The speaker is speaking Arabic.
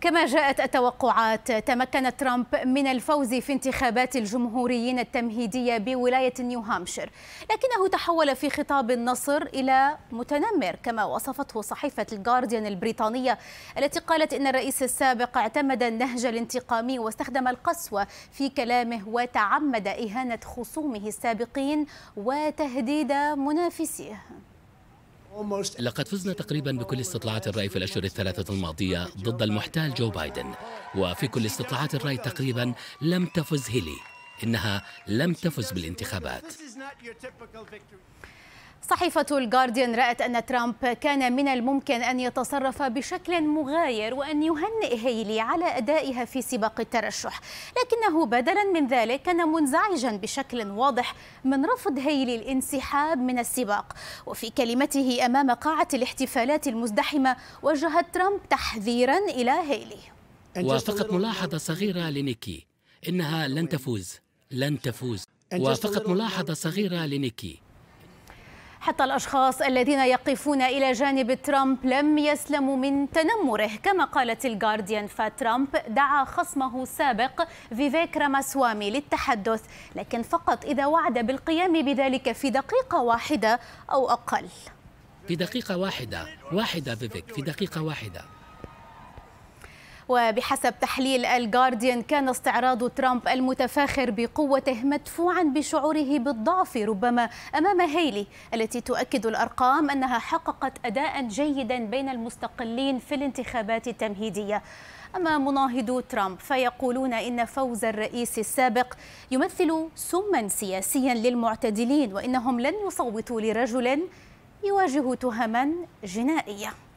كما جاءت التوقعات تمكن ترامب من الفوز في انتخابات الجمهوريين التمهيدية بولاية نيو هامشير لكنه تحول في خطاب النصر إلى متنمر كما وصفته صحيفة الجارديان البريطانية التي قالت إن الرئيس السابق اعتمد النهج الانتقامي واستخدم القسوة في كلامه وتعمد إهانة خصومه السابقين وتهديد منافسيه لقد فزنا تقريبا بكل استطلاعات الرأي في الأشهر الثلاثة الماضية ضد المحتال جو بايدن وفي كل استطلاعات الرأي تقريبا لم تفز هيلي إنها لم تفز بالانتخابات صحيفة الجارديان رأت أن ترامب كان من الممكن أن يتصرف بشكل مغاير وأن يهنئ هيلي على أدائها في سباق الترشح لكنه بدلا من ذلك كان منزعجا بشكل واضح من رفض هيلي الانسحاب من السباق وفي كلمته أمام قاعة الاحتفالات المزدحمة وجه ترامب تحذيرا إلى هيلي وفقط ملاحظة صغيرة لنيكي إنها لن تفوز لن تفوز وفقط ملاحظة صغيرة لنيكي حتى الأشخاص الذين يقفون إلى جانب ترامب لم يسلموا من تنمره كما قالت الجارديان فترامب دعا خصمه السابق فيفيك راماسوامي للتحدث لكن فقط إذا وعد بالقيام بذلك في دقيقة واحدة أو أقل في دقيقة واحدة واحدة فيفيك في دقيقة واحدة وبحسب تحليل الجارديان كان استعراض ترامب المتفاخر بقوته مدفوعا بشعوره بالضعف ربما أمام هيلي التي تؤكد الأرقام أنها حققت أداء جيدا بين المستقلين في الانتخابات التمهيدية أما مناهضو ترامب فيقولون إن فوز الرئيس السابق يمثل سما سياسيا للمعتدلين وإنهم لن يصوتوا لرجل يواجه تهما جنائيه